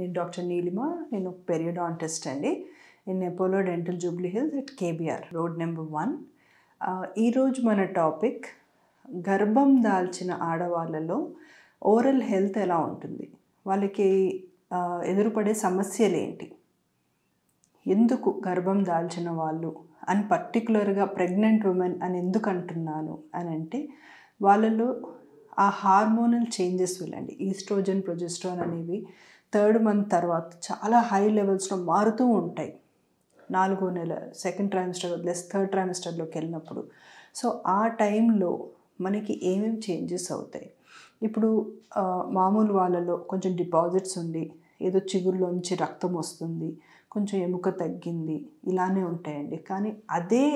నేను డాక్టర్ నీలిమ నేను పెరియోడాంటిస్ట్ అండి నేను Apollo dental Jubilee Hills at KBR road number one ఈరోజు మన టాపిక్ గర్భం దాల్చిన ఆడవాళ్ళలో ఓరల్ హెల్త్ ఎలా ఉంటుంది వాళ్ళకి ఎదురుపడే సమస్యలు ఏంటి ఎందుకు గర్భం దాల్చిన వాళ్ళు అని పర్టికులర్గా ప్రెగ్నెంట్ ఉమెన్ అని ఎందుకు అంటున్నాను అని అంటే వాళ్ళలో ఆ హార్మోనల్ చేంజెస్ వెళ్ళండి ఈస్ట్రోజన్ ప్రొజెస్ట్రాన్ అనేవి థర్డ్ మంత్ తర్వాత చాలా హై లెవెల్స్లో మారుతూ ఉంటాయి నాలుగో నెల సెకండ్ ట్రైమిస్టర్ ప్లస్ థర్డ్ ట్రైమిస్టర్లోకి వెళ్ళినప్పుడు సో ఆ టైంలో మనకి ఏమేమి చేంజెస్ అవుతాయి ఇప్పుడు మామూలు వాళ్ళలో కొంచెం డిపాజిట్స్ ఉండి ఏదో చిగురులోంచి రక్తం వస్తుంది కొంచెం ఎముక తగ్గింది ఇలానే ఉంటాయండి కానీ అదే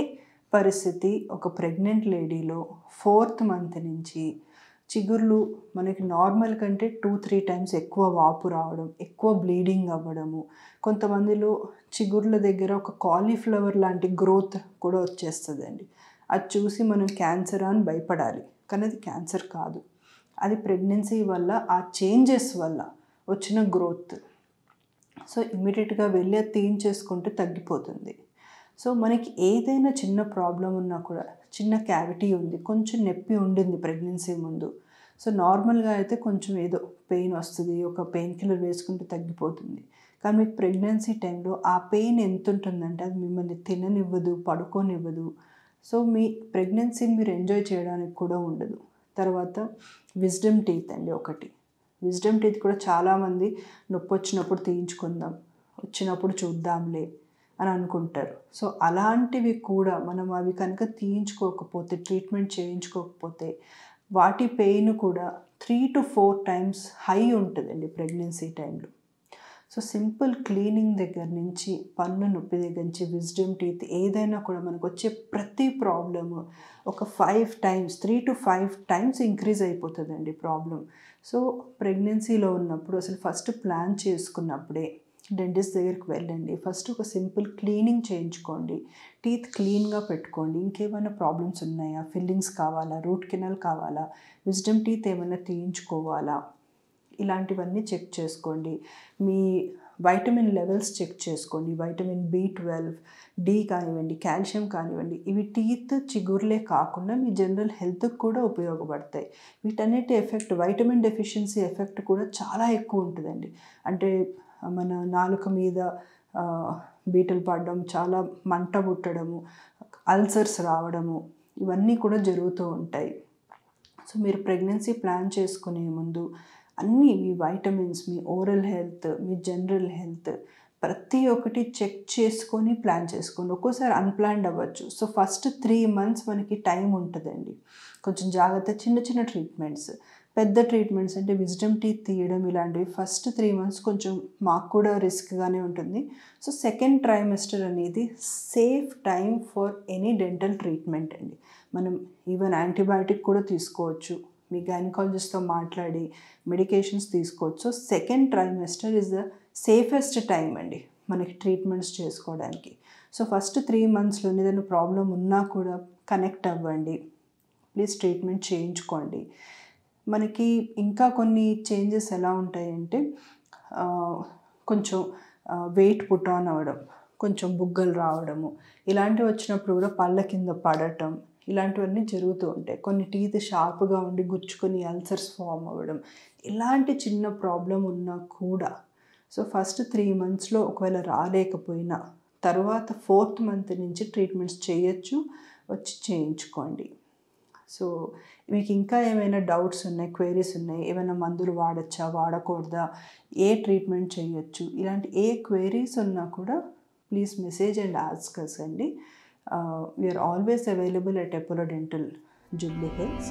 పరిస్థితి ఒక ప్రెగ్నెంట్ లేడీలో ఫోర్త్ మంత్ నుంచి చిగుర్లు మనకి నార్మల్ కంటే టూ త్రీ టైమ్స్ ఎక్కువ వాపు రావడం ఎక్కువ బ్లీడింగ్ అవ్వడము కొంతమందిలో చిగుర్ల దగ్గర ఒక కాలీఫ్లవర్ లాంటి గ్రోత్ కూడా వచ్చేస్తుందండి అది చూసి మనం క్యాన్సర్ అని భయపడాలి కానీ అది క్యాన్సర్ కాదు అది ప్రెగ్నెన్సీ వల్ల ఆ చేంజెస్ వల్ల వచ్చిన గ్రోత్ సో ఇమీడియట్గా వెళ్ళి అది తీయించేసుకుంటే తగ్గిపోతుంది సో మనకి ఏదైనా చిన్న ప్రాబ్లం ఉన్నా కూడా చిన్న క్యావిటీ ఉంది కొంచెం నొప్పి ఉండింది ప్రెగ్నెన్సీ ముందు సో నార్మల్గా అయితే కొంచెం ఏదో పెయిన్ వస్తుంది ఒక పెయిన్ కిల్లర్ వేసుకుంటే తగ్గిపోతుంది కానీ మీకు ప్రెగ్నెన్సీ టైంలో ఆ పెయిన్ ఎంత ఉంటుందంటే అది మిమ్మల్ని తిననివ్వదు పడుకోనివ్వదు సో మీ ప్రెగ్నెన్సీని మీరు ఎంజాయ్ చేయడానికి కూడా ఉండదు తర్వాత విజ్డమ్ టీత్ అండి ఒకటి విజ్డమ్ టీత్ కూడా చాలామంది నొప్పి వచ్చినప్పుడు తీయించుకుందాం వచ్చినప్పుడు చూద్దాంలే అని అనుకుంటారు సో అలాంటివి కూడా మనం అవి కనుక తీయించుకోకపోతే ట్రీట్మెంట్ చేయించుకోకపోతే వాటి పెయిన్ కూడా three to four times high ఉంటుందండి ప్రెగ్నెన్సీ టైంలో సో సింపుల్ క్లీనింగ్ దగ్గర నుంచి పన్ను నొప్పి దగ్గర నుంచి విజ్డమ్ టీత్ ఏదైనా కూడా మనకు వచ్చే ప్రతి ప్రాబ్లము ఒక five times three to five times increase అయిపోతుందండి ప్రాబ్లం సో ప్రెగ్నెన్సీలో ఉన్నప్పుడు అసలు ఫస్ట్ ప్లాన్ చేసుకున్నప్పుడే డెంటిస్ట్ దగ్గరికి వెళ్ళండి ఫస్ట్ ఒక సింపుల్ క్లీనింగ్ చేయించుకోండి టీత్ క్లీన్గా పెట్టుకోండి ఇంకేమైనా ప్రాబ్లమ్స్ ఉన్నాయా ఫిల్లింగ్స్ కావాలా రూట్ కెనాల్ కావాలా విజిటమ్ టీత్ ఏమైనా తీయించుకోవాలా ఇలాంటివన్నీ చెక్ చేసుకోండి మీ వైటమిన్ లెవెల్స్ చెక్ చేసుకోండి వైటమిన్ బి ట్వెల్వ్ డి కానివ్వండి కాల్షియం కానివ్వండి ఇవి టీత్ చిగురులే కాకుండా మీ జనరల్ హెల్త్కి కూడా ఉపయోగపడతాయి వీటన్నిటి ఎఫెక్ట్ వైటమిన్ డెఫిషియన్సీ ఎఫెక్ట్ కూడా చాలా ఎక్కువ ఉంటుందండి అంటే మన నాలుక మీద బీటలు పడడం చాలా మంట పుట్టడము అల్సర్స్ రావడము ఇవన్నీ కూడా జరుగుతూ ఉంటాయి సో మీరు ప్రెగ్నెన్సీ ప్లాన్ చేసుకునే ముందు అన్నీ మీ వైటమిన్స్ మీ ఓరల్ హెల్త్ మీ జనరల్ హెల్త్ ప్రతి ఒక్కటి చెక్ చేసుకొని ప్లాన్ చేసుకోండి ఒక్కోసారి అన్ప్లాన్డ్ అవ్వచ్చు సో ఫస్ట్ త్రీ మంత్స్ మనకి టైం ఉంటుందండి కొంచెం జాగ్రత్త చిన్న చిన్న ట్రీట్మెంట్స్ పెద్ద ట్రీట్మెంట్స్ అంటే విజిటమ్ టీత్ తీయడం ఇలాంటివి ఫస్ట్ త్రీ మంత్స్ కొంచెం మాకు కూడా రిస్క్గానే ఉంటుంది సో సెకండ్ ట్రైమెస్టర్ అనేది safe time for any dental treatment అండి మనం ఈవెన్ యాంటీబయాటిక్ కూడా తీసుకోవచ్చు మీ గైనకాలజిస్ట్తో మాట్లాడి మెడికేషన్స్ తీసుకోవచ్చు so second trimester is the safest time అండి మనకి ట్రీట్మెంట్స్ చేసుకోవడానికి సో ఫస్ట్ త్రీ మంత్స్లో ఏదైనా ప్రాబ్లం ఉన్నా కూడా కనెక్ట్ అవ్వండి ప్లీజ్ ట్రీట్మెంట్ చేయించుకోండి మనకి ఇంకా కొన్ని చేంజెస్ ఎలా ఉంటాయంటే కొంచెం వెయిట్ పుట్ ఆన్ అవ్వడం కొంచెం బుగ్గలు రావడము ఇలాంటివి వచ్చినప్పుడు కూడా పళ్ళ కింద పడటం ఇలాంటివన్నీ జరుగుతూ ఉంటాయి కొన్ని టీత్ షార్ప్గా ఉండి గుచ్చుకొని అల్సర్స్ ఫామ్ అవ్వడం ఇలాంటి చిన్న ప్రాబ్లం ఉన్నా కూడా సో ఫస్ట్ త్రీ మంత్స్లో ఒకవేళ రాలేకపోయినా తర్వాత ఫోర్త్ మంత్ నుంచి ట్రీట్మెంట్స్ చేయొచ్చు వచ్చి చేయించుకోండి సో మీకు ఇంకా ఏమైనా డౌట్స్ ఉన్నాయి క్వైరీస్ ఉన్నాయి ఏమైనా మందులు వాడచ్చా వాడకూడదా ఏ ట్రీట్మెంట్ చేయొచ్చు ఇలాంటి ఏ క్వైరీస్ ఉన్నా కూడా ప్లీజ్ మెసేజ్ అండ్ ఆస్కర్స్ అండి we're always available at Apollo dental Jubilee hills